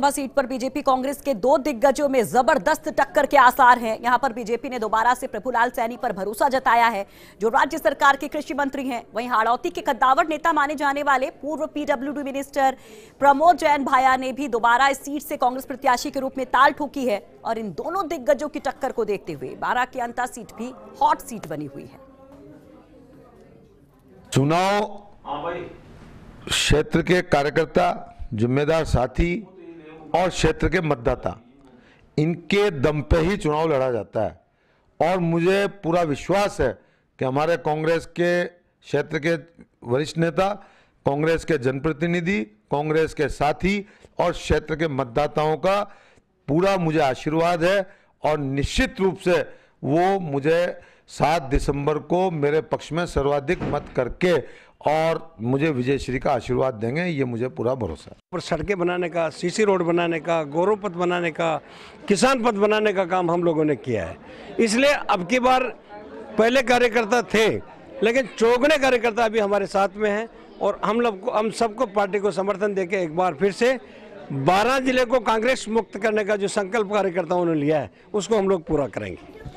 Lok Sabha seat पर BJP Congress के दो दिग्गजों में जबरदस्त टक्कर के आसार हैं यहां पर बीजेपी ने दोबारा से प्रभुलाल सैनी पर भरोसा जताया है जो राज्य सरकार के कृषि मंत्री हैं वहीं हाड़ौती के कद्दावर नेता माने जाने वाले पूर्व पीडब्ल्यू मिनिस्टर प्रमोद जैन भाया ने भी दोबारा इस सीट से कांग्रेस प्रत्याशी के रूप में ताल ठोकी है और इन दोनों दिग्गजों की टक्कर को देखते हुए बारह की अंता सीट भी हॉट सीट बनी हुई है चुनाव हाँ क्षेत्र के कार्यकर्ता जिम्मेदार साथी और क्षेत्र के मतदाता इनके दम पे ही चुनाव लड़ा जाता है और मुझे पूरा विश्वास है कि हमारे कांग्रेस के क्षेत्र के वरिष्ठ नेता कांग्रेस के जनप्रतिनिधि कांग्रेस के साथी और क्षेत्र के मतदाताओं का पूरा मुझे आशीर्वाद है और निश्चित रूप से वो मुझे सात दिसंबर को मेरे पक्ष में सर्वाधिक मत करके और मुझे विजय श्री का आशीर्वाद देंगे ये मुझे पूरा भरोसा है पर सड़कें बनाने का सीसी रोड बनाने का गौरव पथ बनाने का किसान पथ बनाने का काम हम लोगों ने किया है इसलिए अब की बार पहले कार्यकर्ता थे लेकिन चौगने कार्यकर्ता अभी हमारे साथ में हैं और हम लोग को हम सबको पार्टी को समर्थन दे एक बार फिर से बारह जिले को कांग्रेस मुक्त करने का जो संकल्प कार्यकर्ताओं ने लिया है उसको हम लोग पूरा करेंगे